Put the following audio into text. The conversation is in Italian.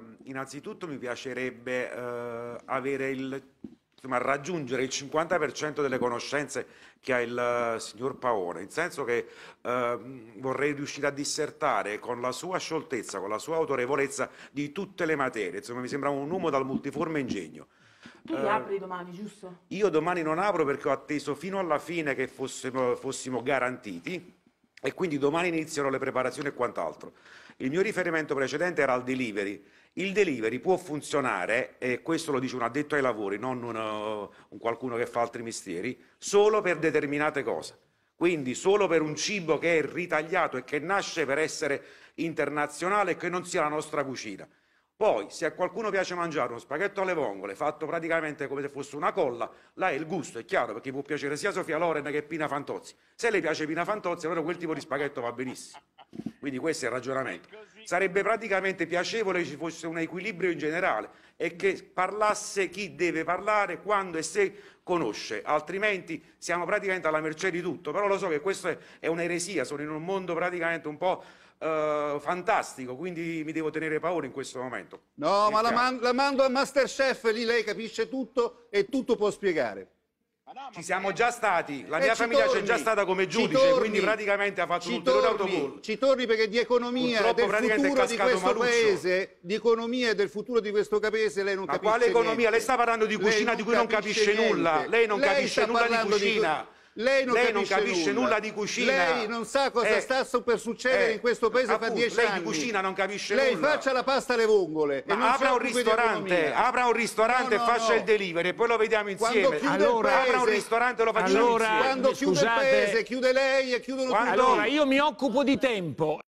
Ehm, innanzitutto mi piacerebbe eh, avere il insomma, raggiungere il 50% delle conoscenze che ha il eh, signor Paone, in senso che eh, vorrei riuscire a dissertare con la sua scioltezza, con la sua autorevolezza di tutte le materie, insomma mi sembra un uomo dal multiforme ingegno. Tu li eh, apri domani, giusto? Io domani non apro perché ho atteso fino alla fine che fossimo, fossimo garantiti e quindi domani iniziano le preparazioni e quant'altro. Il mio riferimento precedente era al delivery. Il delivery può funzionare, e questo lo dice un addetto ai lavori, non uno, un qualcuno che fa altri mestieri, solo per determinate cose. Quindi solo per un cibo che è ritagliato e che nasce per essere internazionale e che non sia la nostra cucina. Poi, se a qualcuno piace mangiare uno spaghetto alle vongole, fatto praticamente come se fosse una colla, là è il gusto, è chiaro, perché può piacere sia Sofia Loren che Pina Fantozzi. Se le piace Pina Fantozzi, allora quel tipo di spaghetto va benissimo. Quindi questo è il ragionamento. Sarebbe praticamente piacevole che ci fosse un equilibrio in generale e che parlasse chi deve parlare, quando e se conosce, altrimenti siamo praticamente alla mercé di tutto. Però lo so che questa è un'eresia, sono in un mondo praticamente un po'. Uh, fantastico, quindi mi devo tenere paura in questo momento. No, È ma la, man la, mando a Masterchef, lì lei capisce tutto e tutto può spiegare. Ci siamo già stati, la eh, mia famiglia c'è già stata come giudice, torni, quindi praticamente ha fatto un ulteriore torni, autogol. Ci torni perché di economia Purtroppo del futuro di questo Maluccio. paese, di economia e del futuro di questo paese lei non Ma capisce quale economia? Niente. Lei sta parlando di cucina di cui non capisce niente. nulla, lei non lei capisce nulla di cucina. Di... Lei non, lei capisce, non capisce nulla. nulla. di cucina. Lei non sa cosa eh, sta per succedere eh, in questo paese appunto, fra dieci lei anni. Lei di cucina non capisce lei nulla. Lei faccia la pasta alle vongole. Ma non apra, un ristorante, apra un ristorante no, no, e faccia no. il delivery e poi lo vediamo insieme. Allora, paese, apra un ristorante e lo facciamo allora, insieme. Quando scusate, chiude il paese, chiude lei e chiudono quando... tutti. Allora, io mi occupo di tempo.